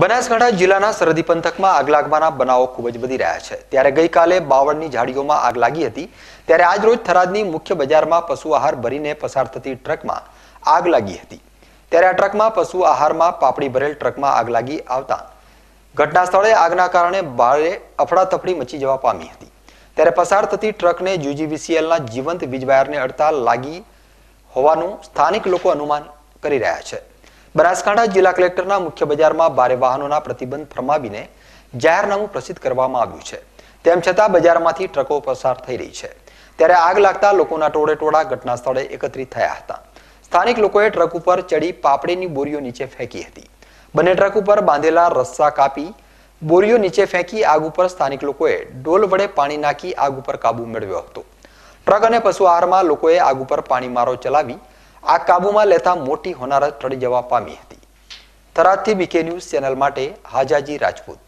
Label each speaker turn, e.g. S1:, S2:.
S1: બનાસકાંઠા જિલ્લાના સરહદી પંથકમાં આગ લાગવાના બનાવો ખૂબ જ વધી રહ્યા છે ત્યારે ગઈકાલે બાવળની ઝાડીઓમાં આગ લાગી હતી ત્યારે આજરોજ રોજ થરાદની મુખ્ય બજારમાં પશુ આહાર ભરીને પસાર થતી ટ્રકમાં આગ લાગી હતી ત્યારે આ ટ્રકમાં પશુ આહારમાં પાપડી ભરેલ ટ્રકમાં આગ લાગી આવતા ઘટના સ્થળે આગના કારણે ભારે અફડાતફડી મચી જવા પામી હતી ત્યારે પસાર થતી ટ્રકને યુજીવીસીએલના જીવંત વીજવાયરને અડતા લાગી હોવાનું સ્થાનિક લોકો અનુમાન કરી રહ્યા છે બનાસકાંઠા જિલ્લા કલેક્ટરના મુખ્ય બજારમાં ભારે વાહનોના પ્રતિબંધ ફરમાવીને જાહેરનામું પ્રસિદ્ધ કરવામાં આવ્યું છે તેમ છતાં બજારમાંથી ટ્રકો પસાર થઈ રહી છે ત્યારે આગ લાગતા લોકોના ટોળે ટોળા ઘટના સ્થળે એકત્રિત થયા હતા સ્થાનિક લોકોએ ટ્રક ઉપર ચડી પાપડીની બોરીઓ નીચે ફેંકી હતી બંને ટ્રક ઉપર બાંધેલા રસ્સા કાપી બોરીઓ નીચે ફેંકી આગ ઉપર સ્થાનિક લોકોએ ડોલ વડે પાણી નાખી આગ ઉપર કાબુ મેળવ્યો હતો ટ્રક અને પશુ આહારમાં લોકોએ આગ ઉપર પાણી મારો ચલાવી આ કાબુમાં લેતા મોટી હોનારત ટળી જવા પામી હતી થરાદથી બીકે ન્યૂઝ ચેનલ માટે હાજાજી રાજપૂત